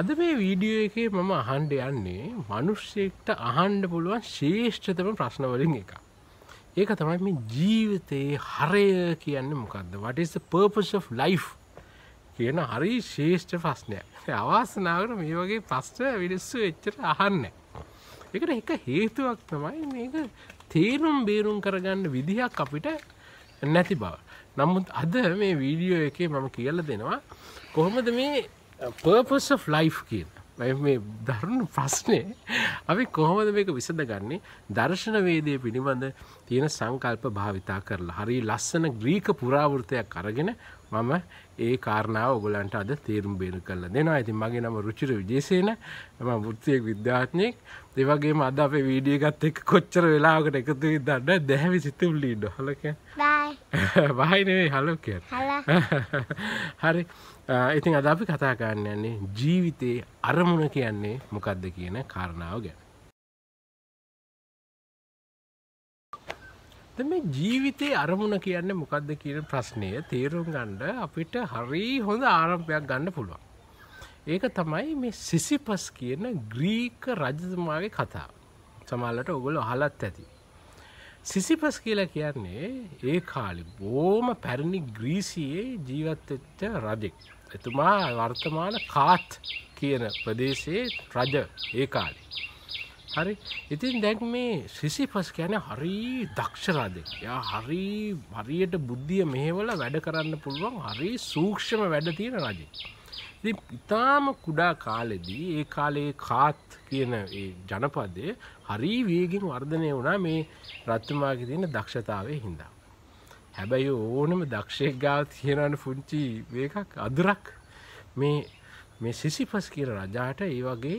අද මේ වීඩියෝ එකේ මම අහන්ඩ යන්නේ මනුෂ්‍යයෙක්ට අහන්ඩ පුළුවන් ශේෂ්ඨතම ප්‍රශ්නවලින් එක. ඒක තමයි මේ ජීවිතයේ හරය කියන්න මොකක්ද වටස පර්පස් of ලයිෆ් කියන හරි ශේෂ්ඨ ප්‍රශ්නය අවාසනාවට මේ වගේ ප්‍රශ්ට විනිස්සු එච්චර අහන්න. එකට එක හේතුවක් තමයි මේක තේරුම් බේරුම් කරගන්න විදිහක් අපිට නැති බව. නමුත් අද මේ වීඩියෝ එකේ මම කියල දෙනවා කොහොමද මේ පර්පස් uh, of ලයිෆ් කියන මේ දරුණු ප්‍රශ්නය අපි කොහොමද මේක විසඳ ගන්නේ දර්ශනවේදය පිළිබඳ තියෙන සංකල්ප භාවිතා කරලා හරි ලස්සන ග්‍රීක පුරාවෘතයක් අරගෙන මම ඒ කාරණාව ඔගලන්ට අද තේරුම් බේරු කරලා දෙනවා ඇති මගේ නම රුචිර විජේසේන ම ෘත්තියෙක් විද්‍යාත්නයෙක් දෙවගේම අද අපේ වීඩිය ගත් එක් කොච්චර වෙලාකට එකතු දන්න දැහැවි සිතුම් ලීඩ හලක බහිනවේ හලෝක හරි ඉතින් අද අපි කතා කරන්න යන්නේ ජීවිතයේ අරමුණ කියන්නේ මොකක්ද කියන කාරණාව ගැන. මේ ජීවිතයේ අරමුණ කියන්නේ මොකක්ද කියන ප්‍රශ්නය තේරුම් ගණ්ඩ අපිට හරි හොඳ ආරම්භයක් ගන්න පුළුවන්. ඒක තමයි මේ සිසිපස් කියන ග්‍රීක රජතුමාගේ කතා සමාල්ලට ඔගොල අහලත් ඇති. සිසිපස් කියලා කියන්නේ ඒ කාලි බෝම පැරණි ග්‍රීසියේ ජීවත්වෙච්ච රජෙක්. එතුමා වර්තමාන කාත් කියන ප්‍රදේශයේ රජ ඒ කාලේ. හරි ඉතින් දැන් මේ සිසිපස් කියන හරි දක්ෂරාදෙක් යා හරි හරියට බුද්ධිය මෙහෙවල වැඩ කරන්න පුළුවන් හරි සූක්ෂම වැඩ තියෙන රජෙක්. ඉතින් ඉතාම කුඩා කාලෙදී ඒ කාලේ කාත් කියන ඒ ජනපදය හරි වේගෙන් වර්ධනය වුණා මේ රත්තුමාගේ තියෙන දක්ෂතාවය හින්දා. හැබැයි ඕනම දක්ෂයක් ගාව තියෙනන පුංචි වේකක් අදරක් මේ මේ සිසිපස් කියර රජාට ඒ වගේ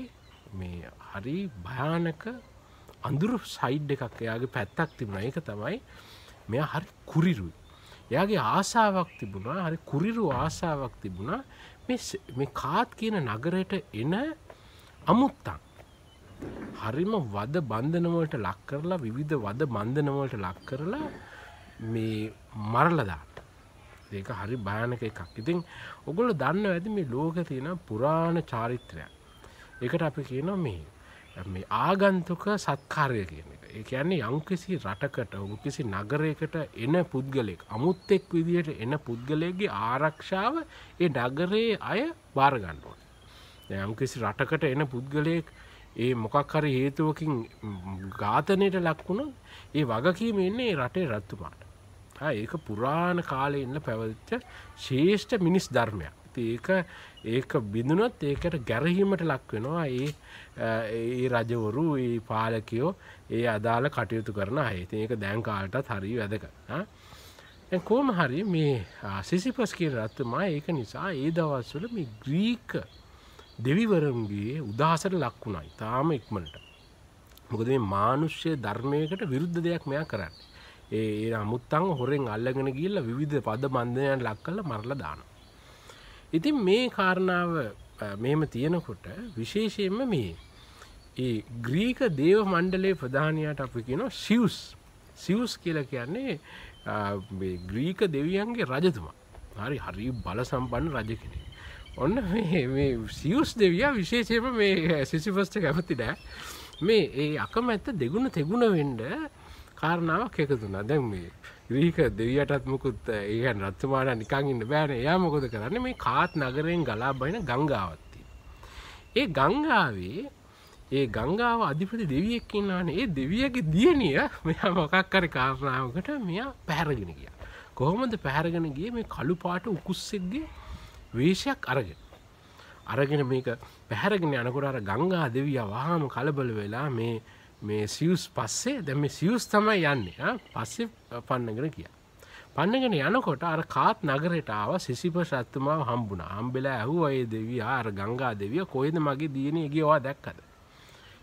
මේ හරි භයානක අඳුරු සයිඩ් එකක් එයාගේ පැත්තක් තිබුණ එක තමයි මෙ හරි කුරිරුයි. එයාගේ ආසාාවක් තිබුණා හරි කුරිරු ආසාාවක් තිබුණා මේ කාත් කියන නගරයට එන අමුත්තන්. හරිම වද බන්ධනවලට ලක් කරලා විවිධ වද බන්ධනවලට ලක් කරලා මේ මරලදාට ඒක හරි භයනක එකක් ඉතින් ඔගොල දන්න ඇති මේ ලෝක තියෙන පුරාණ චාරිත්‍රය එකට අපි කියන මේ මේ ආගන්තුක සත්කාරය කියන එක ඒ කියන්නේ යම්කිසි රටකට උකිසි නගරයකට එන පුද්ගලෙක් අමුත්තෙක් විදියට එන පුද්ගලයගේ ආරක්ෂාව ඒ නගරයේ අය බාරගන්නඕන යම්කිසි රටකට එන පුද්ගලයෙක් ඒ මොකක් හරි හේතුවකින් ඝාතනයට ලක්වුණු ඒ වගකීම එන්නේ රටේ රත්තුමාට ඒක පුරාණ කාලය ඉන්න පැවච්ච ශේෂ්ඨ මිනිස් ධර්මයක් ඒක ඒක බිඳුනොත් ඒකට ගැරහීමට ලක් වෙනවා ඒ ඒ රජවරු ඒ පාලකයෝ ඒ අදාළ කටයුතු කරන අයති ඒක දැන් කාලටත් හරි වැදක කෝම හරි මේ සිසිපස් කියන රත්තුමා ඒක නිසා ඒ දවස්වල මේ ග්‍රීක දෙවිවරුන්ගේ උදහසට ලක් වුණයි තාම ඉක්මනට මොකද මේ මානුෂ්‍ය ධර්මයකට විරුද්ධ දෙයක් මෙයා කරන්න ඒ අමුත්තං හොරෙන් අල්ලගෙන ගිල්ල විධ පද බන්ධනයන් ලක් කල මරල දාන. ඉතින් මේ කාරණාව මෙම තියෙනකොට විශේෂයෙන්ම මේ ඒ ග්‍රීක දේව මණ්ඩලේ ප්‍රධානයට අපි කියන සිවස් සිවස් කියල කියන්නේ ග්‍රීක දෙවියන්ගේ රජතුමා හරි හරි බල සම්පන්න රජ කෙනෙ. ඔන්න සියස් දෙවිය විශේෂයම මේ සිසිෆස්ට කැමති නෑ මේ ඒ අකමැත්ත දෙගුණ තෙගුණ වෙන්ඩ කාරණාවක් එකතුනා දැන් මේ ග්‍රීක දෙවියටත් මොකුත් ඒකන් රත්තුමාට නිකං ඉන්න බෑන එයා මොකොද කරන්න මේ කාත් නගරයෙන් ගලා බයින ගංගාවත්ති. ඒ ගංගාවේ ඒ ගංගාව අධිපති දෙවියෙක් ඉන්නවාන ඒ දෙවියගේ දියනිය මෙයා මොකක් කර කාරණාවකට මෙයා පැහැරගෙන ගිය. කොහොමද පැහැරගෙන ගිය මේ කළුපාට උකුස්සෙක්ගේ වේශයක් අරගෙන. අරගෙන මේක පැහැරගෙන යනකොට අර ගංගා දෙවිය වහාම කලබල වෙලා මේ මේ සියස් පස්සේ දැම සියස් තමයි යන්නේ පස්සේ පන්නගෙන කිය. පන්නගෙන යනකොට අර කාත් නගරටාව සිසිප සත්තුමාව හම්බුණ හම්බෙලා ඇහු අය දෙවිය අර ගංගා දෙවිය කොයිද මගේ දියනේ ගේවා දැක්කද.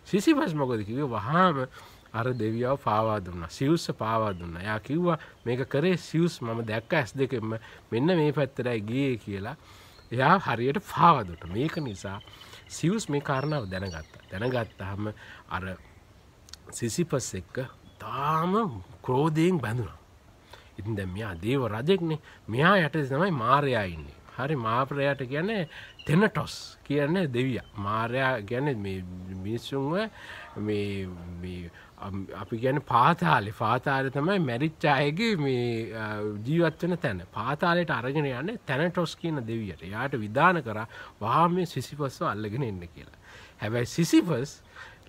සිසිපස් මොකදකිව වහාම අර දෙවියාව පාවා දුන්න සිවස්ස පාවා දුන්න යා කිව්වා මේක කරේ සිවස් මම දැක්ක ඇස් දෙකෙම මෙන්න මේ පැත්තරයි ගිය කියලා එයා හරියට පාවදුට මේක නිසා සිවස් මේ කාරණාව දැනගත්තා දැනගත්තාහම අර සිසිපස් එක්ක තාම ක්‍රෝධයෙන් බැඳුනා. ඉතින් දැන් මෙයා දේව රජෙක්නේ. මෙයා යටතේ තමයි මාර්යා ඉන්නේ. හරි මාපරයාට කියන්නේ තෙනටොස් කියන්නේ දෙවියා. මාර්යා කියන්නේ මේ මිනිස්සුන්ව මේ මේ අපි ගැන පාතාලි පාතාලය තමයි මැරිච්චායගේ මේ ජීවත්වන තැන පාතාලයට අරගෙන යන්න තැනටොස් කියන දෙවියට යාට විධාන කර වාම සිසිපස්ව අල්ලගෙන එන්න කියලා. හැබැයි සිසිපස්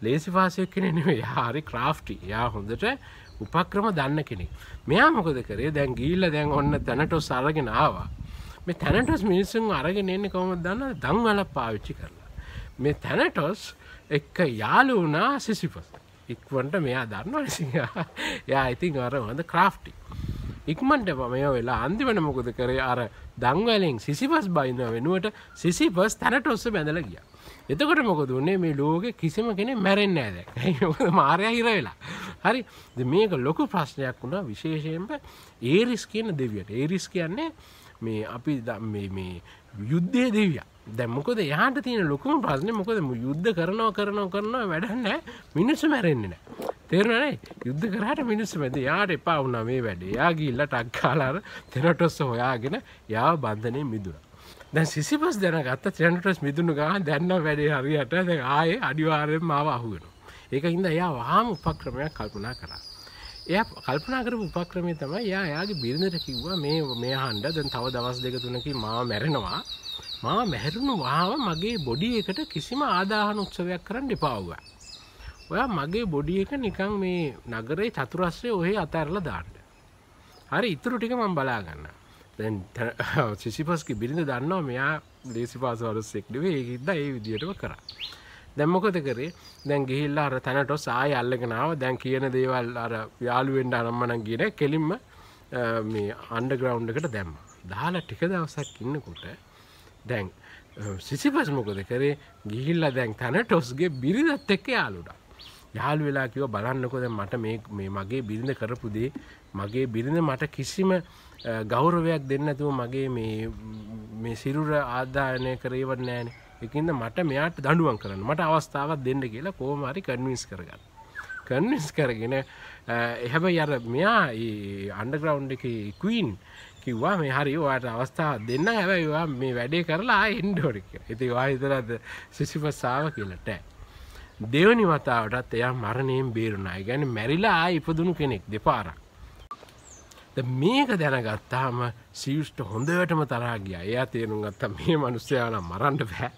ලේසිවාසයක් කෙන නෙවේ හරි ක්‍රාෆ්ටි යා හොඳට උපක්‍රම දන්න කෙනෙක් මෙයා මොකද කරේ දැන් ගිල්ල දැන් ඔන්න තැනටොස් අරගෙන ආවා මේ තැනටොස් මිනිස්සුන් අරගෙන එන්නේ කොහොමද දන්නවද දන්වල පාවිච්චි කරලා මේ තැනටොස් එක්ක යාළු වුණා සිසිපස් ඉක්මනට මෙයා දන්නවනේ සිංහා එයා ඉතින් අර හොඳ ක්‍රාෆ්ටි ඉක්මන්ට පමය වෙලා අන්තිවන මොකද කරේ අර දංවලෙන් සිසිපස් බයින්න වෙනුවට සිසිපස් තැනට ඔස්ස බැඳල ගියා එතකොට මොකද උන්නේ මේ ලෝකෙ කිසිම කෙනෙක් මැරෙන්නේ නැහැ දැන්. මොකද මායя හිර වෙලා. හරි. මේක ලොකු ප්‍රශ්නයක් වුණා විශේෂයෙන්ම ඒරිස් කියන දෙවියට. ඒරිස් කියන්නේ මේ අපි මේ මේ යුද්ධයේ දෙවියා. දැන් මොකද එහාට තියෙන ලොකුම ප්‍රශ්නේ මොකද යුද්ධ කරනවා කරනවා කරනවා වැඩක් නැහැ. මිනිස්සු මැරෙන්නේ නැහැ. තේරුණා යුද්ධ කරාට මිනිස්සු මැද යාට එපා වුණා මේ වැඩේ. යා ගිහිල්ලා ටක් කාලා අර තෙරටොස්ස හොයාගෙන යා බන්ධනේ මිදුණා. දැන් සිසිපස් දැනගත්ත ත්‍රන්ටස් මිදුුණු ගහ දැන්න වැඩේ හරියට දැ ආය අඩිවාරයෙන් මාව අහුවෙන. ඒක ඉඳ එයා වහාම උපක්‍රමයක් කල්පනා කරා. එය කල්පනා කරපු උපක්‍රමය තමයි යා යාගේ බිරිඳට කිව්වා මේ මේ හන්ඩ දැන් තව දවස් දෙක තුනකි මාව මැරෙනවා මා මැහැරුණු වහාව මගේ බොඩි එකට කිසිම ආදාහන උත්සවයක් කරන්න එපාව්වා. ඔයා මගේ බොඩි එක නිකං මේ නගරේ චතුරස්්‍රය ඔහේ අතඇරල දාන්න. හරි ඉතුරු ටික මං බලාගන්න දැන් ශිෂිපස් බිරිඳ දන්නවා මෙයා ලේසි පාසවරුස්සෙක්නවේ ඒහිද ඒ විදිටම කර දැම්මකොත කරේ දැන් ගිහිල්ලා අර තැනට සාය අල්ලගෙනාව දැන් කියන දේවල් අර යාළුවෙන්ඩ අනම්මනක් කියන කෙලින්ම මේ අන්ඩග්‍රවන්්ඩකට දැම්ම දාලා ටික දවසක් ඉන්නකොට දැන් සිසිපස් මොකද කරේ ගිහිල්ලා දැන් තැන ටොස්ගේ බිරිදත් එක්ක යාලුඩක් යාළු වෙලා කිව්වා බලන්නකෝ දැන් මට මේ මේ මගේ බිරිඳ කරපු දේ මගේ බිරිඳ මට කිසිම ගෞරවයක් දෙන්න නැතුව මගේ මේ මේ සිරුර ආදායනය කරේවත් නෑනේ. ඒකින්ද මට මෙයාට දඬුවම් කරන්න. මට අවස්ථාවක් දෙන්න කියලා කොහොම හරි කන්වින්ස් කරගත්තා. කන්වින්ස් කරගෙන හැබැයි අර මෙයා අන්ඩග්‍රවන්් එක කීන් කිව්වා මේ හරි වාට අවස්ථාව දෙන්න හැබැයිවා මේ වැඩේ කරලා එන්ඩෝරික ඇති වාහිතරද සිසිපස්සාාව කියලට. දෙවනි වතාවටත් එයා මරණයෙන් බේරුණා ගැන මැරිලා ඉපදුණු කෙනෙක් දෙපාරක්. මේක දැනගත්තාම සිවෂ්ට හොඳවටම තරාගිය එයා තේරුම් ගත්තා මේ මනුස්සයාන මරන්ඩ බෑ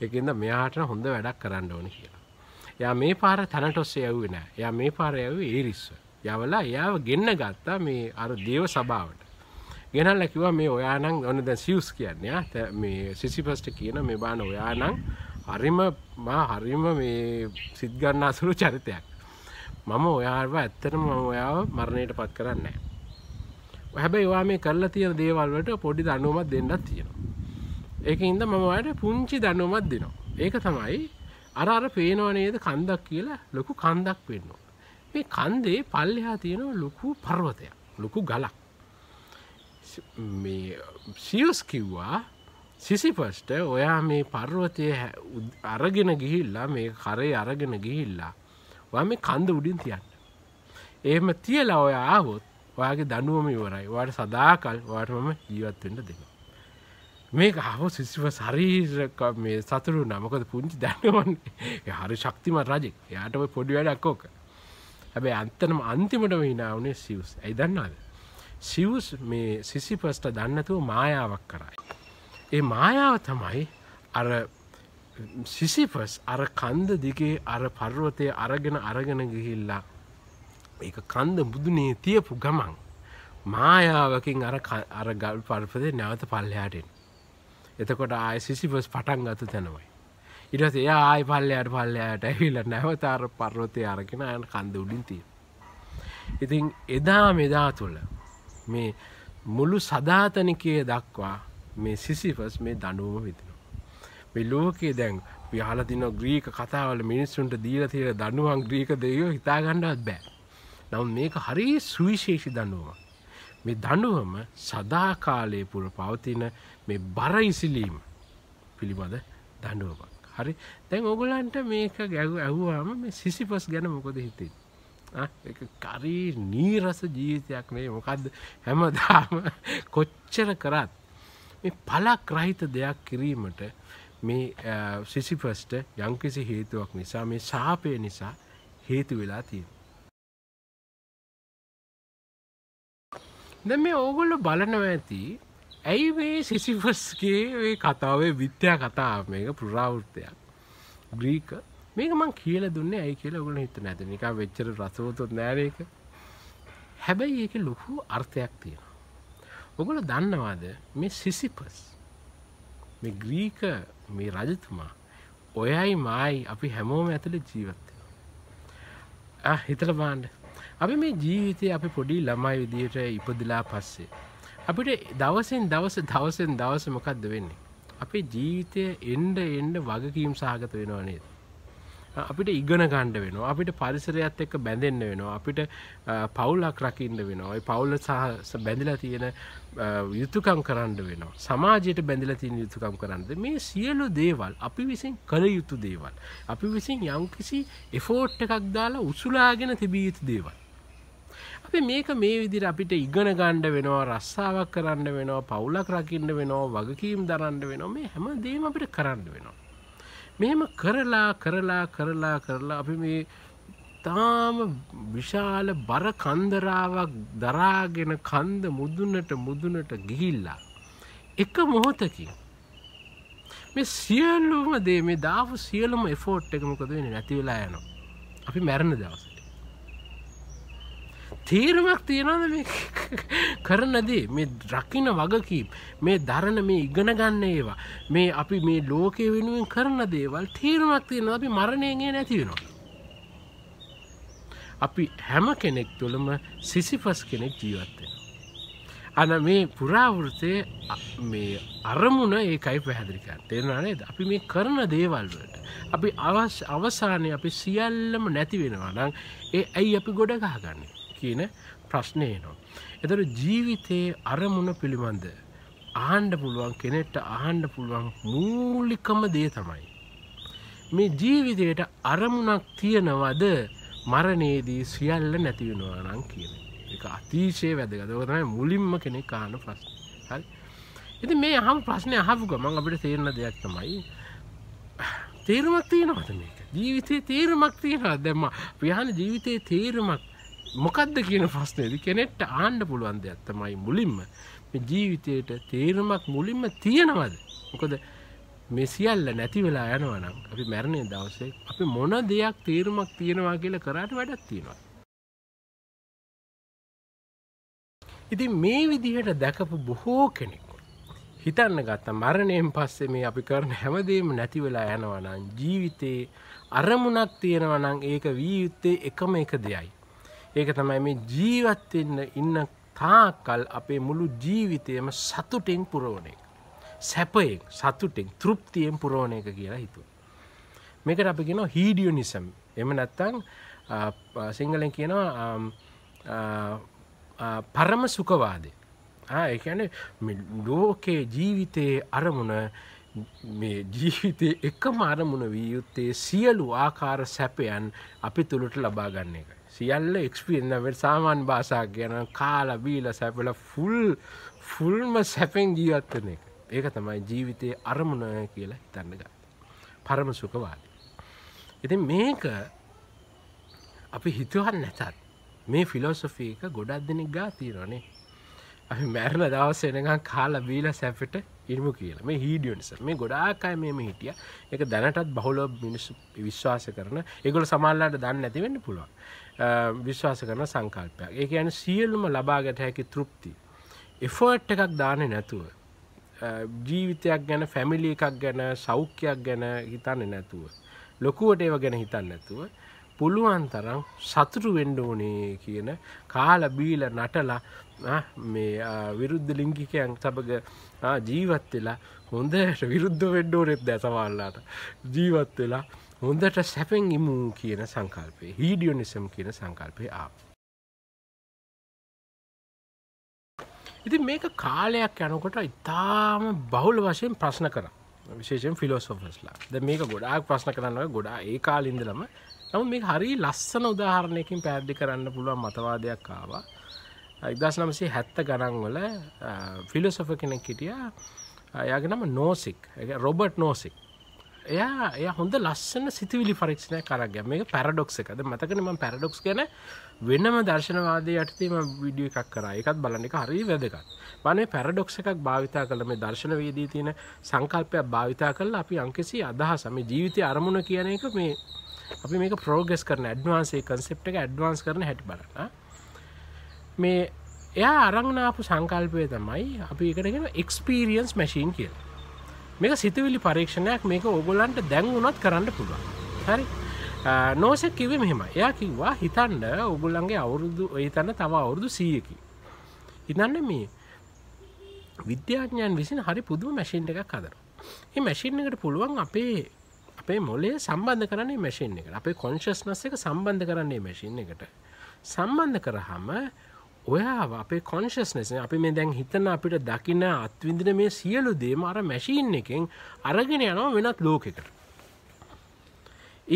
එකද මෙයාට හොඳ වැඩක් කරන්න ඕන කියලා. යා මේ පාර තැනටොස්ස යව්වෙන ය මේ පාර යව ඒරිස්ස. යවලා එයාව ගෙන්න්න ගත්තා මේ අර දේව සභාවට. ගෙනල්ල කිව මේ ඔයානං ඔන්න දැ සියස් කියන්නේ මේ සිසිපස්ට කියන මේ බාන ඔයානං හරිම හරිම මේ සිද්ගන්න අසුරු චරිතයක් මම ඔයාව ඇත්තටම මම ඔයාව මරණයට පත් කරන්න හැබැයි වා මේ කරලා තියෙන දේවල්වට පොඩි දනුවමත් දෙන්නත් තියෙනවා ඒක හින්ද මම ඔයාට පුංචි දනුවමත් දෙනවා ඒක තමයි අර අර පේනවා නේද කන්දක් කියලා ලොකු කන්දක් වෙන්නවා මේ කන්දේ පල්ලෙහා තියෙන ලොකු පර්වතයක් ලොකු ගලක් මේ සියස් කිව්වා සිසිපස්ට ඔයා මේ පර්වතය අරගෙන ගිහිල්ලා මේ කරේ අරගෙන ගිහිල්ලා වා මේ කන්ද උඩින් තියන්න. එහෙම තියලා ඔය ආවොත් ඔයාගේ දනුවම ඉවරයි වාට සදාකල් වාටමම ජීවත්වෙන්ට දෙන්න. මේක හව සිසිව සරීරක මේ සතුරු නමකද පුංචි දැනවන්නේ හරි ශක්තිම රජෙක් යාට පොඩි වැඩක්කෝක හැබැ අන්තනම අන්තිමටම හිනාවනේ සිවස් ඇයි දන්නාද. සිවස් මේ සිසිපස්ට දන්නතුව මායාවක් කරයි. ඒ මායාව තමයි අර සිසිපස් අර කන්ද දිගේ අර පර්වතය අරගෙන අරගෙන ගිහිල්ලා ඒ කන්ද බුදුනේ තියපු ගමන් මායාවකින් අර ගල් පර්පදේ නැවත පල්ලයාටෙන් එතකොට ආය සිසිපස් පටන් ගත තැනවයි ඉටස එය ආය පල්ලයාට පල්ලයාට ඇවිල නැවතාර පර්වතය අරගෙන අයන කන්ද උඩින් තිය ඉතින් එදා මෙදා තුළ මේ මුළු සධාතනිකය දක්වා මේ සිසිපස් මේ දඩුවම විතනවා. මේ ලෝකයේ දැන් විහල තින ග්‍රීක කතාවල මිනිස්සුන්ට දීල තියෙන දඩුවන් ග්‍රීක දෙයෝ හිතාගණ්ඩත් බෑ. නම් මේක හරි සුවිශේෂි දඩුවම. මේ දඩුවම සදාකාලය පුර පවතින මේ බර ඉසිලීම පිළිබඳ දඩුවමක්. හරි දැන් ඔගොලන්ට මේක ගැව ඇහුවාම මේ සිසිපස් ගැන මොකද හිතෙන් කරී නීරස ජීවිතයක් මේ මොකක්ද හැමදාම කොච්චර කරත් මේ පලක් රහිත දෙයක් කිරීමට මේ සිසිපස්ට යම්කිසි හේතුවක් නිසා මේ ශාපය නිසා හේතු වෙලා තියෙන. දැ මේ ඕගොල්ල බලනව ඇති ඇයි මේ සිසිපස්ගේ කතාවේ විත්‍යා කතා මේක පුරාවෘත්තයක් ග්‍රීක මේක මං කියල දුන්න ඇයි කියල ගුණ හිත නැද නික වෙච්චර රසවතුත් නෑරක හැබැයි ඒක ලොකු අර්ථයක් තියෙන ඔගොල දන්නවාද මේ සිසිපස් මේ ග්‍රීක මේ රජතුමා ඔයයි මයි අපි හැමෝම ඇතුළ ජීවත්ත හිතල බාන්ඩ අපි මේ ජීවිතය අපි පොඩි ළමයි විදියට ඉපදිලා පස්සේ අපිට දවසෙන් දවස දවසෙන් දවස මොකක්ද වෙන්නේ අපේ ජීවිතය එන්ඩ එන්ඩ වගකීම් සාගත වෙනවා නේද අපිට ඉගෙන ගණ්ඩ වෙනවා අපිට පරිසරයත් එක්ක බැඳෙන්න්න වෙනවා අපිට පවුලක් රකින්න වෙනවා ඔයි පවුල සහ බැඳිලා තියෙන යුතුකම් කරන්න වෙනවා සමාජයට බැඳිල තින් යුතුකම් කරන්න මේ සියලු දේවල් අපි විසින් කළ යුතු දේවල් අපි විසින් යම්කිසි එෆෝට් එකක් දාලා උසුලාගෙන තිබිය යුතු දේවල් අපි මේක මේ විදිර අපිට ඉගෙන ගණ්ඩ වෙනවා රස්සාාවක් කරන්න වෙනවා පවුලක් රකින්න වෙනවා වගකීම් දරන්න වෙනවා මේ හැම දේම අපිට කරන්න වෙනවා මෙහෙම කරලා කරලා කරලා කරලා අපි මේ තාම විශාල බර කන්දරාවක් දරාගෙන කන්ද මුදුනට මුදුනට ගිහිල්ලා. එක මොහොතකින්. මේ සියල්ලුම දේ මේ දාපු සියලුම එෆෝට් එක මොකද වෙන්නේ නැති වෙලා යනවා. අපි මැරෙන දවස. තේරුමක් තියෙනද මේ කරනදේ මේ රකින වගකීම් මේ දරණ මේ ඉගෙන ගන්න ඒවා මේ අපි මේ ලෝකය වෙනුවෙන් කරන දේවල් තේරුමක් තියෙනවා අපි මරණයගේ නැති වෙනවා. අපි හැම කෙනෙක් තුළම සිසිපස් කෙනෙක් ජීවත්වෙන. අන මේ පුරාවෘතය මේ අරමුණ ඒකයි පැහැදිරිකන් තෙරනානේ අපි මේ කරන දේවල්වට අපි අවස් අවසානය අපි සියල්ලම නැති වෙනවා නම් ඒ ඇයි අපි ගොඩ ගහගන්නේ කියන ප්‍රශ්නය නවා. එතට ජීවිතයේ අරමුණ පිළිබඳ ආණ්ඩ පුළුවන් කෙනෙට්ට ආණ්ඩ පුළුවන් මූලිකම දේ තමයි. මේ ජීවිතයට අරමුණක් තියෙනවද මරණයේදී සියල්ල නැතිවෙනවා නම් කියන එක අතිශය වැදගතවතමයි මුලින්ම කෙනෙක් කාන ප්‍රශ් හරි එති මේ හම් ප්‍රශ්නය හපු ගමන් අපිට තේරණ දෙයක් තමයි තේරුමක් තියෙනවත මේක ජීවිතයේ තේරුමක් තියෙනවා දැම්ම ප්‍රහණ ජීවිතයේ තේරුමක් මොකක්ද කියන ප්‍රශ්නේද කෙනෙක්ට ආණ්ඩ පුළුවන් දෙයක් තමයි මුලින්ම මේ ජීවිතේට තේරුමක් මුලින්ම තියනවද මොකද මේ සියල්ල නැති වෙලා යනවා නම් අපි මැරණේ දවසේ අපි මොන දෙයක් තේරුමක් තියනවා කියලා කරාට වැඩක් තියෙනවා ඉතින් මේ විදිහට දැකපු බොහෝ කෙනෙක් හිතන්න ගත්ත මරණයෙන් පස්සේ මේ අපි කරන හැමදේම නැති වෙලා යනවනම් ජීවිතයේ අරමුණක් තියෙනවනම් ඒක විය යුත්තේ එකම එක දෙයයි ඒක තමයි මේ ජීවත්වෙන්න ඉන්න තාකල් අපේ මුළු ජීවිතයම සතුටෙන් පුරෝණ එක. සැපයෙන් සතුටෙන් තෘප්තියෙන් පුරෝණ එක කියලා හිතුව. මේකට අපි කියෙන හීඩියනිසම් එම නැත්තං සිංහලෙන් කියනවා පරම සුකවාදය එකන ලෝකයේ ජීවිතයේ අරමුණ ජීවිතය එකම අරමුණ විය යුත්තේ සියලු ආකාර සැපයන් අපි තුළට ලබාගන්න එක. සියල්ල එක්ස්පින්න සාමාන් භාසාක් ගැන කාල බීල සැපල ෆුල් ෆුල්ම සැපෙන් ජීවත්වන එක ඒක තමයි ජීවිතය අරමුණ කියලා හිතන්න ගන්න පරම සුකවාද එති මේක අපි හිතුවන් නැතත් මේ ෆිලෝසොෆීක ගොඩක් දෙනෙක් ගා තීරණේ අපි මැරල දවස්සෙනකම් කාලා බීල සැපිට ඉල්මු කියලා මේ හිඩියන්ස මේ ගොඩාකාය මෙම හිටිය එක දැනටත් බහුලෝ මිනිස්සු විශ්වාස කරන ඒගොල සමල්ලාට දන්න ඇතිවෙන්න පුළුවන් විශ්වාස කරන සංකල්පයක් ඒක යන සියල්ලුම ලබාගට හැකි තෘප්ති එෆර්ට් එකක් දානෙ නැතුව ජීවිතයක් ගැන ෆැමිලි එකක් ගැන සෞඛ්‍යයක් ගැන හිතන්න නැතුව ලොකුවට ඒව ගැන හිතන්න නැතුව පුළුවන් තරම් සතුරු වෙන්ඩ ඕනේ කියන කාල බීල නටලා මේ විරුද්ධ ලිංගිකයන් සබග ජීවත් වෙලා හොඳට විරුද්ධ වෙඩ්ඩෝනෙත් දැසවල්ලාට ජීවත් වෙලා හොඳට සැපෙන් ඉමු කියන සංකල්පය හිඩියෝනිසම් කියන සංකල්පය ආපු ඉති මේක කාලයක් යනකොට ඉතාම බහුල වශයෙන් ප්‍රශ්න කර විශේෂෙන් ෆිලෝසොෆස්ලා ද මේක ගොඩාක් ප්‍රශ්න කරන්නව ගොඩා ඒ කාලින්දලම නමු මේ හරි ලස්සන උදාහරණයකින් පැද්දි කරන්න පුළුවන් මතවාදයක් ආවා එක්දස් නමසේ හැත්ත ගණන්වල ෆිලොසොෆ කෙනෙක් හිටිය යගෙනම නෝසික් රොබට් නෝසික් එයා එය හොඳ ලස්සන සිතිවිලි පරීක්ෂණය කරග මේ පැරඩොක්ස එකද මතකනම පැරඩොක්ස් ගැන වෙන්නම දර්ශනවාදය යටතීම විඩිය එකක් කර එකත් බලනික හරි වැදකත් බනේ පැරඩොක්ස එකක් භාවිතා කළ මේ දර්ශනවේදී තියෙන සංකල්පයක් භාවිතා කල් අපි අංකෙසි අදහස මේ ජීවිතය අරමුණ කියන එක මේ අපි මේක ප්‍රෝගෙස් කරන ඇඩ්වාන්සේ කන්සෙප් එක ඇඩ්වාන්ස් කරන හැටි බලන්න මේ එයා අරංනාපු සංකල්පය තමයි අපි එකටගෙන එක්ස්පීරියන්ස් මැශීන් කියල් මේක සිතවිලි පරීක්ෂණයක් මේක ඔගොලන්ට දැන් වුණත් කරන්න පුළුවන් හරි නෝසක් කිව මෙහෙම එයා කිව්වා හිතන්න ඔගුල්ලන්ගේ අවුරුදු ඒතන්න තව අවුරුදු සියකි හිතන්න මේ විද්‍යාඥයන් විසින් හරි පුදුම මැසින්් එකක් අදර ඒ මැසින් එකට පුළුවන් අපේ අපේ මොලේ සම්බන්ධ කරන්නේ මැසින් එකට අපේ කොන්ශස්නස් එක සම්බන්ධ කරන්නේ මැසින් එකට සම්බන්ධ කරහම ඔයා අපේ කොන්ශස්නස අපි මේ දැන් හිතන අපිට දකින අත්විඳන මේ සියලු දේම අර මැශීන් එකෙන් අරගෙන යනවා වෙනත් ලෝකෙකට.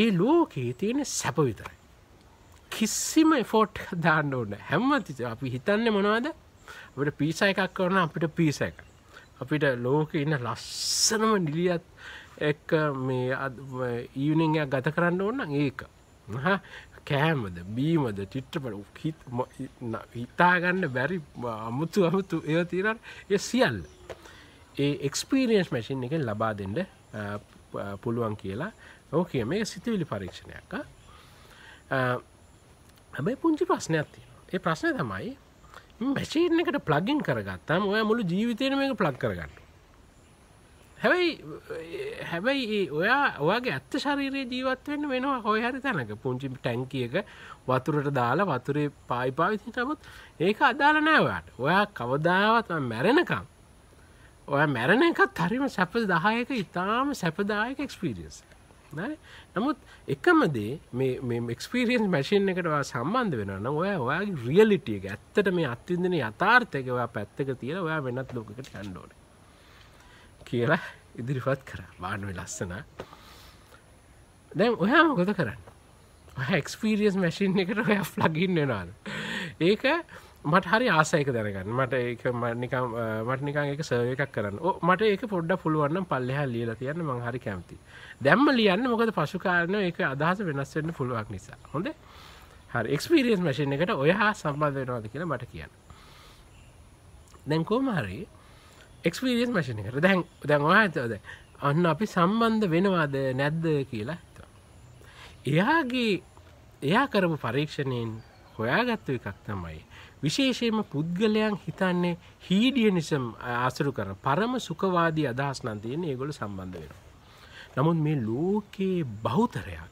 ඒ ලෝකයේ තියෙන සැපවිතරයි. කිසිම එෆෝට් දාන්න ඕන්න හැම්මති අපි හිතන්න මොනවාද අපට පිස එකක් කරන අපිට පිස එක. අපිට ලෝක ඉන්න ලස්සනම නිලියත් එක් මේ ඊවනිංයක් ගත කරන්න ඕන්න ඒක. කෑමද බීමද චිත්‍රපට හිතාගන්න බැරි අමුතු අමුතු ඒ තිරන් ඒ සියල්ල ඒ එක්ස්පීරියන්ස් මැසින් එක ලබා දෙන්න පුළුවන් කියලා ඔ කිය මේ සිතවිලි පරීක්ෂණයක් හැබයි පුංචි ප්‍රශ්නයක් තියෙන ඒ ප්‍රශ්නය තමයි මැසිීන් එකට ප්ලගින් කරගත්තම් ඔය මුළු ජීවිතයන මේක ප්ලක් කරගන්න හැබයි හැබැයි ඔයා ඔයාගේ ඇත්ත ශරීරයේ ජීවත්වන්න වෙනවා හොය හරි තැනක පුංචි ටැන්කියක වතුරට දාලා වතුරේ පායිපාවිසි නමුත් ඒක අදාල නෑවට ඔයා කවදාවත් මැරෙනකම් ඔය මැරණ එකත් හරිම සැප දහයක ඉතාම සැපදායක එක්ස්පිරියස් නමුත් එකම දේ මේ එක්ස්පිරියන්ස් මැශන් එකටවා සම්බන්ධ වෙනන්න ඔය ඔයාගේ රියලිටිය එක ඇත්තට මේ අත්තිදන යථාර්ථක ඔයා පැත්තක තියලා ඔයා වෙනත් ලෝකට කණ්ඩෝනේ කියලා ඉදිරිපත් කර බානුවයි ලස්සන දැන් ඔයා මොකද කරන්න එක්ස්පිරියස් මැසින් එකට ඔය ලගින් වෙනවාද ඒක මට හරි ආසයක දැනගන්න මට ඒක මනිකම් මට නිකං එක සර්ව එකක් කරන්න මට ඒක පොඩ්ඩ පුළුවන්න පල්ලෙහා ලියලා තියන්න මං හරි කැමති දැම්ම ලියන්න මොකද පශුකාරන ඒක අදහස වෙනස්වෙන්න පුළුවක් නිසා හොඳ හරි එක්ස්පිරියස් මැසින් එකට ඔය හා සම්බන්ධ වෙනවාද කියලා මට කියන්න දැන්කෝම හරි එක්ස්පිරියස් මශන කර දැන් දැන් ඇතවද අන්න අපි සම්බන්ධ වෙනවාද නැද්ද කියලා එයාගේ එයා කරපු පරීක්ෂණයෙන් හොයාගත්තු එකක් තමයි විශේෂයෙන්ම පුද්ගලයන් හිතන්නේ හීඩියනිසම් අසුරු කර පරම සුකවාදී අදහස් නන්තියෙන් ඒගොලු සම්බන්ධ වෙන. නමුත් මේ ලෝකයේ බෞතරයක්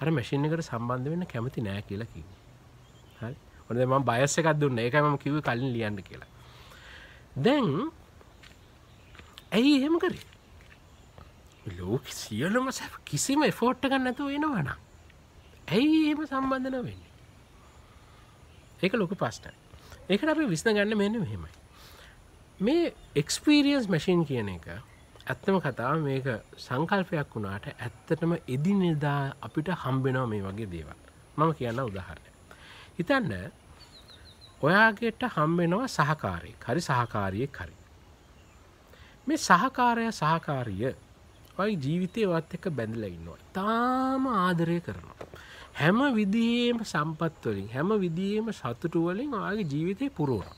අර මැසින් එකට සම්බන්ධ වෙන්න කැමති නෑ කියලා කිව. හරි ඔොද ම බයස්සකක් දුන්න ඒකම කිව කලින් ලියන්න කියලා. දැන් ඇයි එහෙම කර ලෝක සියලුම සැ කිසිම ෆෝට්ට ගන්න ඇතු වෙනවනම් ඇයි එහෙම සම්බන්ධන වෙන්න ඒක ලොක පස්ටයි ඒකට අපි විස්න ගන්න මෙන්න මෙහෙමයි මේ එක්ස්පීරියන්ස් මැශීන් කියන එක ඇත්තම කතාව මේක සංකල්පයක් වුණාට ඇත්තටම එදි නිදා අපිට හම්බෙනවා මේ වගේ දේවල් මම කියන්න උදාහරණය හිතන්න ඔයාගේට හම්බෙනවා සහකාරය හරි සහකාරයෙක් හරි මේ සහකාරය සහකාරිය ඔයි ජීවිතය වත් එක බැඳල ඉන්නවා තාම ආදරය කරනවා හැම විදිහේම සම්පත්වලින් හැම විදිහේම සතුටුවලින් ඔයාගේ ජීවිතය පුරුවන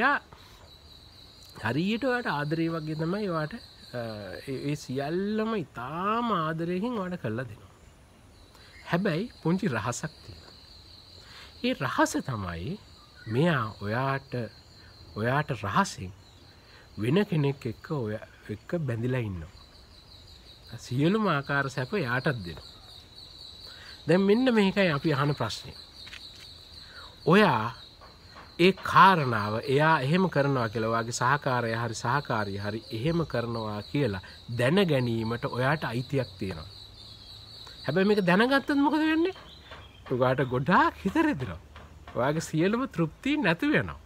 යා හරියට ඔයට ආදරය වගේ තමයි වාට ඒ සියල්ලම ඉතාම ආදරයකින් වාට කරලා දෙනවා හැබැයි පුංචි රහසක් තියෙන ඒ රහස තමයි මෙයා ඔයාට ඔයාට රහසින් වෙන කෙනෙක් එක්ක ඔය එක්ක බැඳිලා ඉන්නවා. සියලුම ආකාර සැප යාටත් දෙනවා. දැන් මෙන්න මේකයි අපි අහන ප්‍රශ්නය. ඔයා ඒ කාරණාව එයා එහෙම කරනවා කියලවාගේ සහකාරය හරි සහකාරය හරි එහෙම කරනවා කියලා දැන ගැනීමට ඔයාට අයිතියක් තියෙනවා. හැබැ මේක දැනගත්තත් මොකද වෙන්නේ තුගාට ගොඩාක් හිතරෙදිරවා. ඔයාගේ සියලුම තෘප්තියි නැති වෙනවා.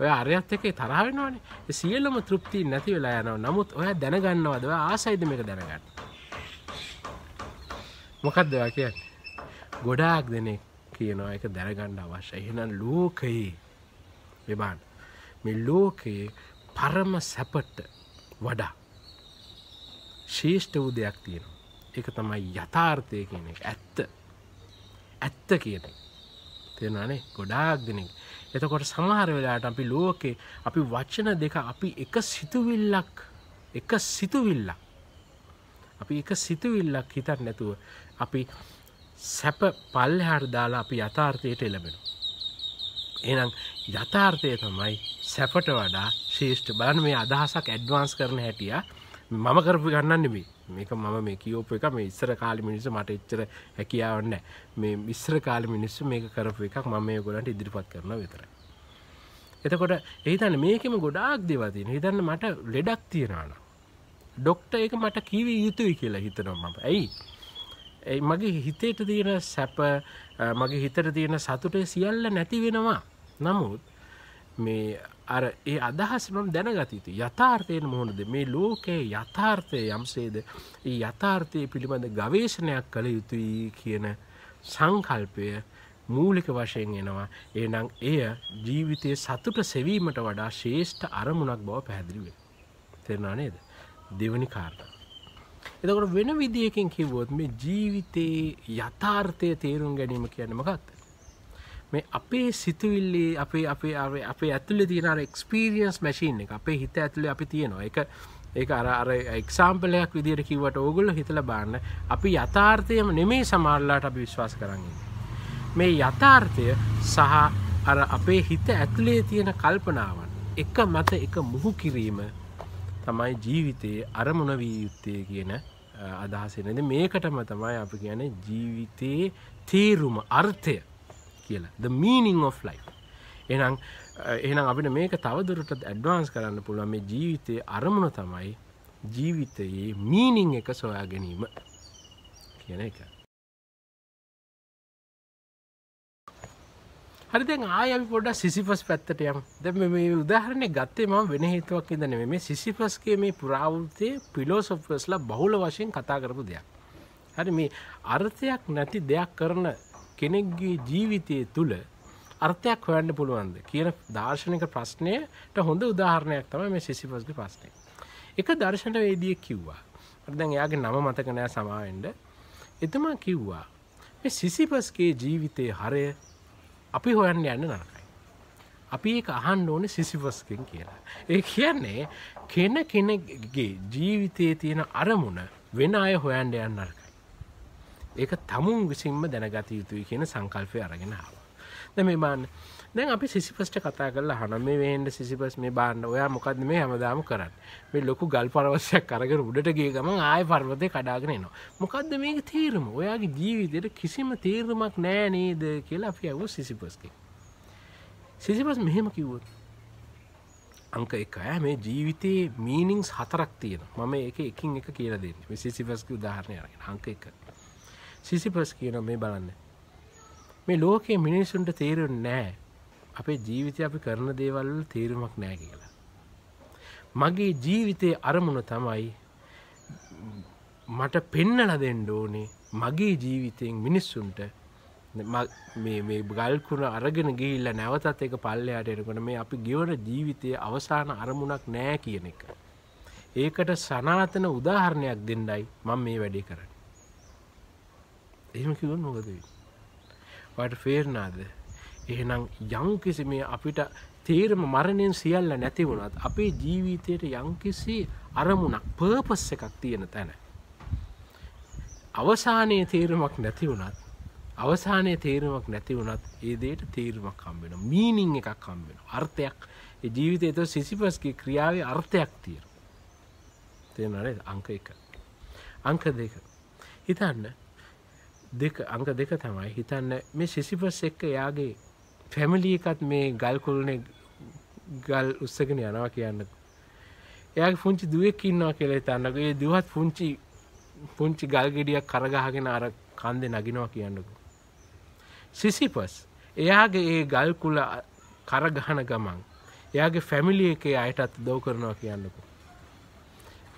ඔය අරයත් එක තරහවෙනවානේ සියල්ලම තෘප්තිී නැති වෙලා යනව නමුත් ඔය දැනගන්නවද ආසයිද මේක දැනගන්න මොකක්ද ඔයා කියන්න ගොඩාක් දෙනෙක් කියනවා එක දැනගණ්ඩ අවශ්‍ය එහෙනම් ලෝකයේ වෙබාන් මේ ලෝකයේ පරම සැපට වඩා ශේෂ්ඨ වූ දෙයක් තියෙනවා එක තමයි යථාර්ථය කියන එක ඇත්ත ඇත්ත කියන තෙනනේ ගොඩාක් දෙනෙක් එතකොට සමහර වෙලාට අපි ලෝකේ අපි වචන දෙක අපි එක සිතුවිල්ලක් එක සිතුවිල්ලක් අපි එක සිතුවිල්ලක් හිතක් නැතුව අපි සැප පල්ලෙහාට දාලා අපි යථාර්ථයට එළබෙන එනම් යථාර්ථය තමයි සැපට වඩා ශේෂ්ඨ බලන මේ අදහසක් ඇඩ්වාන්ස් කරන හැටිය මම කරපු ගන්නන්නෙමේ මේක මම මේ කියෝප එක මේ ඉස්සර කාලි මිනිස්ස මට එච්චර හැකියාවන්න මේ විස්සර කාලි මිනිස්සු මේක කරපු එකක් මම මේ ගොලන්ට ඉදිරිපත් කරන විතර එතකොට ඒතන්න මේකෙම ගොඩාක් දෙවතින හිතන්න මට ලෙඩක් තියෙනන ඩොක්ට එක මට කිව යුතුයි කියලා හිතනවා මම ඇයි ඒ මගේ හිතේට තියෙන සැප මගේ හිතට තියෙන සතුටේ සියල්ල නැති වෙනවා නමුත් මේ අර ඒ අදහස් මම දැනගතයුතු යථාර්ථයෙන් මොහොනද මේ ලෝකයේ යථාර්ථය යම්සේද ඒ යථාර්ථය පිළිබඳ ගවේශනයක් කළ යුතුයි කියන සංකල්පය මූලික වශයෙන් එනවා ඒනම් එය ජීවිතය සතුට සෙවීමට වඩා ශේෂ්ඨ අරමුණක් බව පැහැදිලිවේ තෙරනා නේද දෙවනි කාරණ එතකොට වෙන විදියකින් කිව්වොත් මේ ජීවිතයේ යථාර්ථය තේරුම් ගැනීම කියනමකත් මේ අපේ සිතුවිල්ලේ අපේ අපේ අපේ ඇතුලේ තියෙන එක්ස්පීරියන්ස් මැශීන් එක අපේ හිත ඇතුලේ අපි තියෙනවා එක ඒ අර අර එක්සාම්පලයක් විදිර කිවට ඕගුල හිතල බාන්න අපි යථාර්ථයම නෙමේ සමාරලාට අපි විශ්වාස කරන්නේ. මේ යථාර්ථය සහ අර අපේ හිත ඇතුලේ තියෙන කල්පනාවන් එක මත එක මුහු කිරීම තමයි ජීවිතයේ අරමුණ වී යුත්තේ කියන අදහසෙනද මේකටම තමයි අපි කියන ජීවිතයේ තේරුම අර්ථය කියලා the meaning of life එහෙනම් එහෙනම් අපිට මේක තවදුරටත් ඇඩ්වාන්ස් කරන්න පුළුවන් මේ ජීවිතයේ අරමුණ තමයි ජීවිතයේ මීනින් එක සොයා ගැනීම කියන එක. හරි දැන් ආයෙ අපි පොඩ්ඩක් සිසිෆස් පැත්තට යමු. දැන් මේ උදාහරණේ ගත්තේ මම වෙන හේතුවක් ඉඳන් නෙමෙයි. මේ සිසිෆස්ගේ මේ පුරාවෘත්තයේ ෆිලොසොෆර්ස්ලා බහුල වශයෙන් කතා කරපු දෙයක්. හරි මේ අර්ථයක් නැති දෙයක් කරන කෙනෙක්ගේ ජීවිතය තුළ අර්ථයක් හොයන්න පුළුවන්ද කියන දර්ශනික ප්‍රශ්නයට හොඳ උදාහරණයක් තම මේ සිසිපස්ගේ ප්‍රශ්නය එක දර්ශනවේදිය කිව්වා දැන් එයාගේ නම මතකනෑ සමාවෙන්ඩ එතුමා කිව්වා මේ සිසිපස්ගේ ජීවිතය හරය අපි හොයන්න යන්න නරකයි අපි ඒ අහන්න ඕන සිසිපස්කෙන් කියලා ඒ කියන්නේ කෙන කෙනගේ ජීවිතයේ තියෙන අරමුණ වෙන අය හොයන්ඩ යන්නරක ඒක තමුන් විසින්ම දැනගත යුතුයි කියන සංකල්පය අරගෙන ආවා. දැන් මේ බාන්න. දැන් අපි සිසිපස්ට කතා කරලා අහන මේ වෙහෙන්න සිසිපස් මේ බාන්න. ඔයා මොකද්ද මේ හැමදාම කරන්නේ? මේ ලොකු ගල් පරවස්සයක් අරගෙන උඩට ගිය ගමන් ආයෙ පර්වතේ කඩාගෙන එනවා. මොකද්ද මේක තීරම? ඔයාගේ ජීවිතේට කිසිම තීරමක් නෑ නේද කියලා අපි අහුව සිසිපස්ගෙන්. සිසිපස් මෙහෙම කිව්වොත් අංක එක මේ ජීවිතයේ මීනිංස් හතරක් තියෙන මම ඒක එකින් එක කියලා දෙන්න සිසිපස්ක උදාහරණය අරගෙන අංක එක සිසිපස් කියන මේ බලන්න මේ ලෝකයේ මිනිස්සුන්ට තේරුම් නෑ අපේ ජීවිතය අපි කරන දේවල් තේරුමක් නෑ කියලා මගේ ජීවිතයේ අරමුණ තමයි මට පෙන්නල දෙන්න ඕනේ මගේ ජීවිතයෙන් මිනිස්සුන්ට මේ ගල්කුණ අරගෙන ගිල්ල නැවතත් එක පල්ලයාට එනකොට මේ අපි ගෙවන ජීවිතය අවසාන අරමුණක් නෑ කියන එක. ඒකට සනාතන උදාහරණයක් දෙන්නයි මං මේ වැඩි කරන. එහෙම කිව්වොත් මොකද වෙන්නේ ඔයාලට ෆේර්නාද එහෙනම් යම්කිසි මේ අපිට තීරම මරණයෙන් සියල්ල නැති වුණත් අපේ ජීවිතයට යම්කිසි අරමුණක් පර්පස් එකක් තියෙන තැන අවසානයේ තීරමක් නැති වුණත් අවසානයේ තීරමක් නැති වුණත් ඒ දෙයට තීරමක් හම්බෙන මීනිං එකක් හම්බෙන අර්ථයක් ඒ ජීවිතය තුළ සිසිපස්ගේ ක්‍රියාවේ අර්ථයක් තියෙනවා තේරෙනවද අංක 1 අංක 2 හිතන්න දෙක අංග දෙක තමයි හිතන්න මේ සිසිපස් එක්ක එයාගේ පැමිලි එකත් මේ ගල්කුල්නේ ගල් උස්සගෙන යනවා කියන්න එයාගේ පුංචි දුවෙක් ඉන්නවා කියලා හිතන්නක ඒ දුවත් පුංචි පුංචි ගල්ගෙඩියක් කරගහගෙන අර කන්දෙ නගිනවා කියන්නකු සිසිපස් එයාගේ ඒ ගල්කුල කරගහන ගමන් එයාගේ ෆැමිලිය එකේ අයටත් දව කරනවා කියන්නකු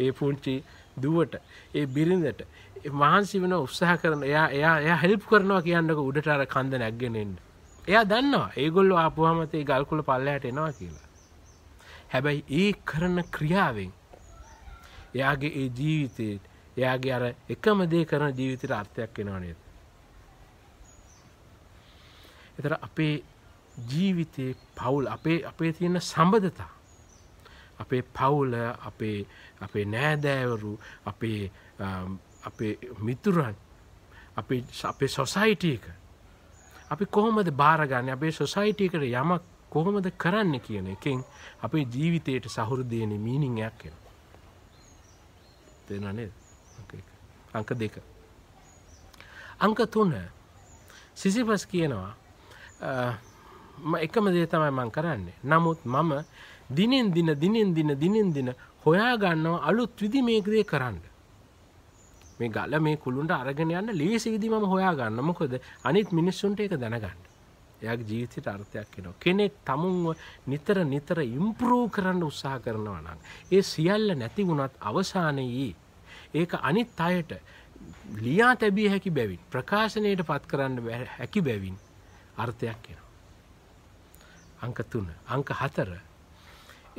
ඒ පුංචි දුවට ඒ බිරිඳට වහන්සි වෙන උත්සාහ කරන එයා එයා එයා හෙල්ප් කරනවා කියන්නක උඩට අර කන්ද නැක්ගෙනෙන්න්න එයා දන්නවා ඒගොල්ලු ආපුහමතේ ගල්කුල පල්ලයට එනවා කියලා හැබැයි ඒ කරන ක්‍රියාවෙන් එයාගේ ඒ ජීවිතයේ එයාගේ අර එකම දේ කරන ජීවිතයට අර්ථයක් එෙනවා නේද එතර අපේ ජීවිතයේ පවුල් අපේ අපේ තියෙන සම්බධතා අපේ පවුල අපේ අපේ නෑදෑවරු අපේ අපේ මිතුරන් අපි අපේ සොසයිටක අපි කොහොමද භාරගන්න අපේ සොසයිටකට යමක් කොහොමද කරන්න කියන එකෙන් අපේ ජීවිතයට සහුරුදයන මීනිංයක් කියෙන දෙනනේ අංක දෙක අංක තුන්න සිසිපස් කියනවා එකම දේ තමයි මං කරන්නේ නමුත් මම දිනෙන් දින දිනෙන් දින දිනෙන් දින හොයා ගන්නව අලුත් විදි මේකදේ කරන්න මේ ගල මේ කුළුන්ට අරගෙන යන්න ලේසිවිදිම හොයා ගන්න මොකොද අනිත් මිනිස්සුන්ට එක දැනගන්න එයක් ජීවිතයට අර්ථයක් එනවා කෙනෙක් තමුන්ව නිතර නිතර ඉම්පරූ කරන්න උත්සාහ කරනවා නම් ඒ සියල්ල නැති වුණත් අවසානයේ ඒක අනිත් අයට ලියා තැබිය හැකි බැවින් ප්‍රකාශනයට පත් කරන්න හැකි බැවින් අර්ථයක් එනවා අංක තුන අංක හතර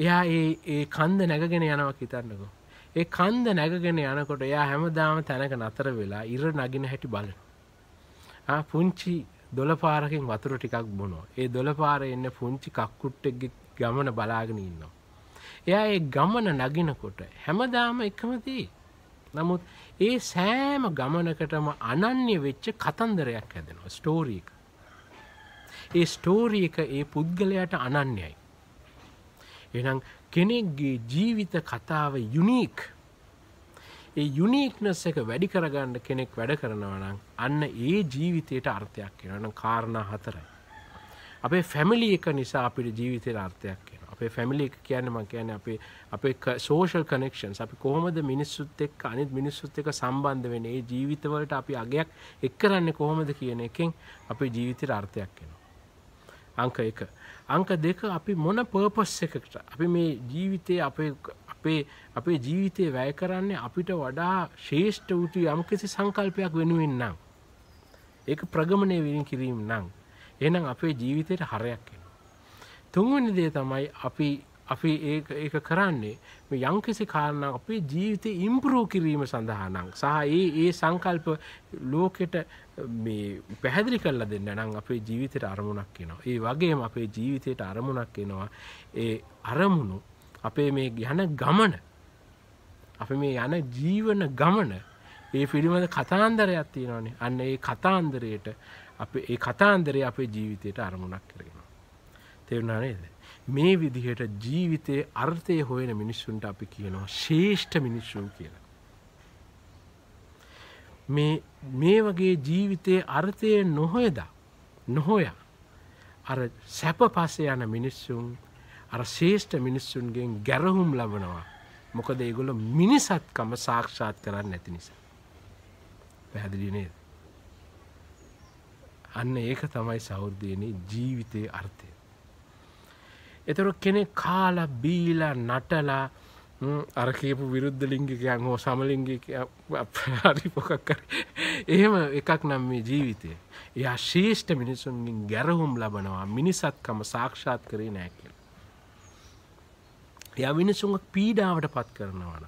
එයා ඒ කන්ද නැගගෙන යනවා හිතන්නකෝ ඒ කන්ද නැගගෙන යනකොට එයා හැමදාම තැනක නතර වෙලා ඉර නගින හැටි බලන. පුංචි දොළපාරකින් වතුර ටිකක් බොනෝ. ඒ දොළපාර එන්න පුංචි කක්කුට්ටෙක් ගමන බලාගෙන ඉන්නවා. එයා ඒ ගමන නගිනකොට හැමදාම එකමදී. නමුත් ඒ සෑම ගමනකටම අනන්‍ය වෙච්ච කතන්දරයක් හැදෙනවා ස්ටෝරී එක. ඒ ස්ටෝරී එක ඒ පුද්ගලයට අනන්‍යයි. එනම් කෙනෙක්ගේ ජීවිත කතාව යුනීක් ඒ යුනීක්නස් එක වැඩි කරගන්න කෙනෙක් වැඩ කරනවා නම් අන්න ඒ ජීවිතයට අර්ථයක් වෙනන කාරණා හතරයි අපේ ෆැමිලි එක නිසා අපිට ජීවිතයට අර්ථයක් වෙන අපේ ෆැමිලි එක කියන්න ම කියන අපේ අපේ සෝෂල් කනෙක්ෂන් අපි කොහොමද මිනිස්සුත් එක් අනිත් මිනිස්සුත් එක සම්බන්ධ වෙන ඒ ජීවිතවලට අපි අගයක් එක් කරන්න කොහොමද කියන එකෙන් අපේ ජීවිතයට අර්ථයක් වෙන අංක එක අංක දෙක අපි මොන පර්පස් එකකට අපි මේ ජීවිතය අපේ අපේ අපේ ජීවිතය වැය කරන්නේ අපිට වඩා ශේෂ්ඨ වූතු යමකිසි සංකල්පයක් වෙනුවෙන් නම් ඒක ප්‍රගමණය වෙන කිරීම නම් එහෙනම් අපේ ජීවිතයට හරයක් එනවා තුන්වෙනි දේ තමයි අපි අපි ඒ කරන්නේ යංකිසි කාරණ අපේ ජීවිතය ඉම්පරෝ කිරීම සඳහානං සහ ඒ ඒ සංකල්ප ලෝකෙට මේ පැහැදිලි කරලා දෙන්න නම් අපේ ජීවිතයට අරමුණක් එනවා ඒ වගේම අපේ ජීවිතයට අරමුණක් එනවා ඒ අරමුණු අපේ මේ යන ගමන අපි මේ යන ජීවන ගමන ඒ පිළිබඳ කතාන්දරයක් තියෙනවානේ අන්න ඒ කතාන්දරයට අප ඒ කතාන්දරය අපේ ජීවිතයට අරමුණක් කරගෙන තෙරුණා නේද මේ විදිහට ජීවිතයේ අර්ථය හොයන මිනිස්සුන්ට අපි කියනවා ශේෂ්ඨ මිනිස්සුන් කියලා. මේ මේ වගේ ජීවිතයේ අර්ථය නොහොයදා නොහොයා අර සැප පස යන මිනිස්සුන් අර ශේෂ්ඨ මිනිස්සුන්ගෙන් ගැරහුම් ලබනවා මොකද ඒගොල මිනිසත්කම සාක්ෂාත් කරන්න නැති නිසා. පැහැදිලි නේද. අන්න ඒක තමයි සෞෘද්ධයනේ ජීවිතයේ අර්ථය. එතර කෙනෙ කාල බීලා නටලා අරකපු විරුද්ධ ලිංගිකයන් හෝ සමලිංගික හරිපොකක් කර එහෙම එකක් නම් මේ ජීවිතය එයා ශේෂ්ඨ මිනිසුන්ගින් ගැරහුම් ලබනවා මිනිසත්කම සාක්ෂාත් කරේ නෑ කියල. ය මිනිසුන් පීඩාවට පත් කරනවන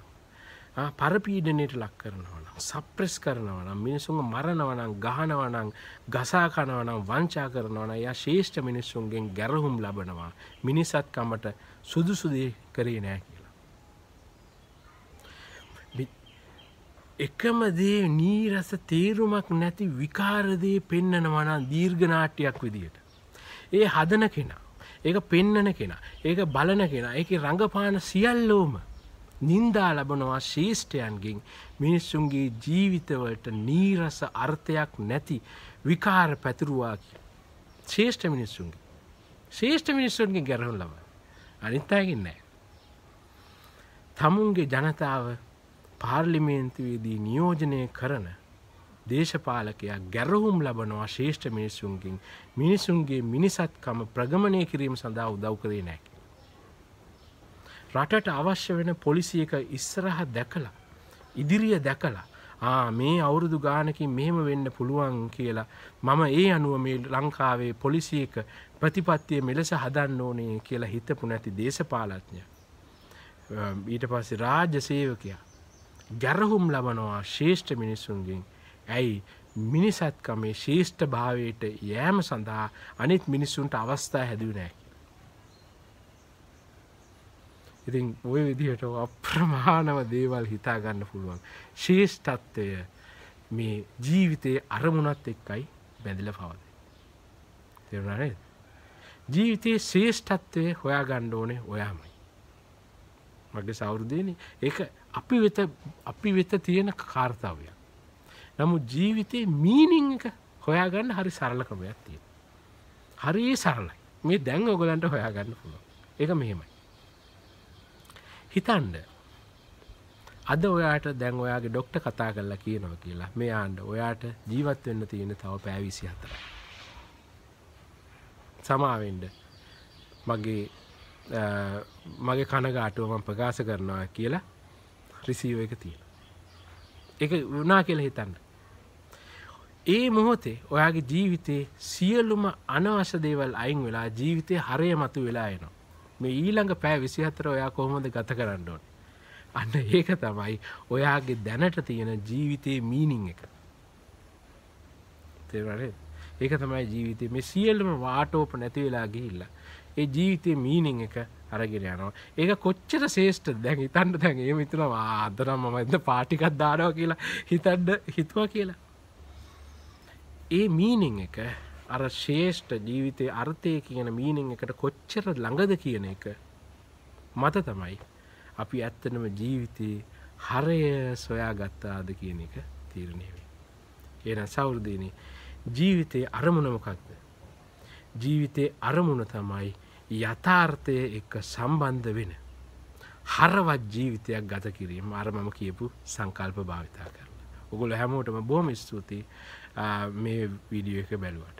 පරපීඩනයට ලක් කරනවනම් සප්‍රෙස් කරනවනම් මිනිසුන් මරණවනම් ගහනවනම් ගසා කනවනම් වංචා කරනවන ය ශේෂ්ඨ මිනිස්සුන්ගෙන් ගැරහුම් ලබනවා මිනිසත්කමට සුදුසුදේ කරේ නෑ කියලා. එකම දේ නීරස තේරුමක් නැති විකාරදේ පෙන්නනවනම් දීර්ඝනාට්‍යයක් විදියට. ඒ හදන කෙනා ඒක පෙන්නන කෙනා ඒක බලන කෙනා ඒක රඟපාන සියල්ලෝම නින්දා ලබනවා ශේෂ්ඨයන්ගෙන් මිනිස්සුන්ගේ ජීවිතවලට නීරස අර්ථයක් නැති විකාර පැතුරුවා ශේෂ්ඨ මිනිස්සුන්ගේ ශේෂ්ඨ මිනිස්සුන්ගේ ගැරහුන් ලබ අනිත්තායගෙන් නෑ. තමුන්ගේ ජනතාව පාර්ලිමේන්තුවේදී නියෝජනය කරන දේශපාලකයා ගැරහුම් ලබනවා ශේෂ්ඨ මිනිස්සුන්ගෙන් මිනිසුන්ගේ මිනිසත්කම ප්‍රගමණය කිරීම සඳහා උදව් කරේ නැකි. රටට අවශ්‍ය වෙන පොලිසියක ඉස්සරහ දැකලා ඉදිරිය දැකලා මේ අවුරුදු ගානකින් මෙහෙම වෙන්න පුළුවන් කියලා මම ඒ අනුව මේ ලංකාවේ පොලිසියක ප්‍රතිපත්තිය මෙලෙස හදන්න ඕනේ කියලා හිතපු නැති දේශපාලඥ ඊට පස්සේ රාජ්‍ය සේවකයා ගැරහුම් ලබනවා ශේෂ්ඨ මිනිස්සුන්ගෙන් ඇයි මිනිසත්කමේ ශේෂ්ඨ භාවයට යෑම සඳහා අනිත් මිනිස්සුන්ට අවස්ථා හැදවනෑකි ඉතින් ඔය විදිහට අප්‍රමාණව දේවල් හිතා ගන්න පුළුවන් ශේෂ්ඨත්වය මේ ජීවිතයේ අරමුණත් එක්කයි බැඳිල පවද තෙරුණනේ ජීවිතයේ ශේෂ්ඨත්වය හොයා ගණ්ඩ ඕනේ ඔයාමයි මගේ සෞෘදයන ඒක අපි වෙත අපි වෙත තියෙන කාර්තාවයක් නමු ජීවිතයේ මීනිං එක හොයාගන්න හරි සරල ක්‍රමයක් තියෙන හරි සරලයි මේ දැන් ඔගලන්ට හොයාගන්න පුළුව එක මෙහෙමයි හිතන්ඩ අද ඔයාට දැන් ඔයාගේ ඩොක්ට කතා කරලා කියනවා කියලා මේ ආණ්ඩ ඔයාට ජීවත් වෙන්න තියෙන තව පෑවිසි අතර සමාවෙන්ඩ මගේ මගේ කණගාටුවම ප්‍රකාශ කරනවා කියලා රිසීව එක තියෙන එක වනා කියලා හිතන්න ඒ මොහොතේ ඔයාගේ ජීවිතයේ සියලුම අනවශ්‍ය දේවල් අයින් වෙලා ජීවිතය හරය මතු වෙලා එනවා මේ ඊළඟ පෑ විසිහතර ඔයා කොහොමද ගත කරන්න ඕන. අන්න ඒක තමයි ඔයාගේ දැනට තියෙන ජීවිතයේ මීනිං එක. තේරනේ ඒක තමයි ජීවිතය මේ සියල්ලම වාටෝප නැතිවෙලා ගිහිල්ල. ඒ ජීවිතය මීනිං එක අරගෙන යනවා ඒක කොච්චර ශේෂ්ට දැන් හිතන්න දැන් ඒ මිතුනවා ආදරම් මම එද පාටිකක් දානවා කියලා හිතන්න හිතුවා කියලා ඒ මීනිං එක අර ශේෂ්ඨ ජීවිතය අර්ථය කියන මීනිං එකට කොච්චර ළඟද කියන එක මත තමයි අපි ඇත්තනම ජීවිතයේ හරය සොයා ගත්තාද කියන එක තීරණයවේ. එන සෞෘදයනේ ජීවිතයේ අරමුණමකක්ද. ජීවිතයේ අරමුණ තමයි යථාර්ථය එක්ක සම්බන්ධ වෙන. හරවත් ජීවිතයක් ගත කිරීම අරමම කියපු සංකල්ප භාවිතා කරන්න. ඔගොල හැමෝටම බොහොම ස්තුතියි මේ විඩියෝ එක බැලුවට.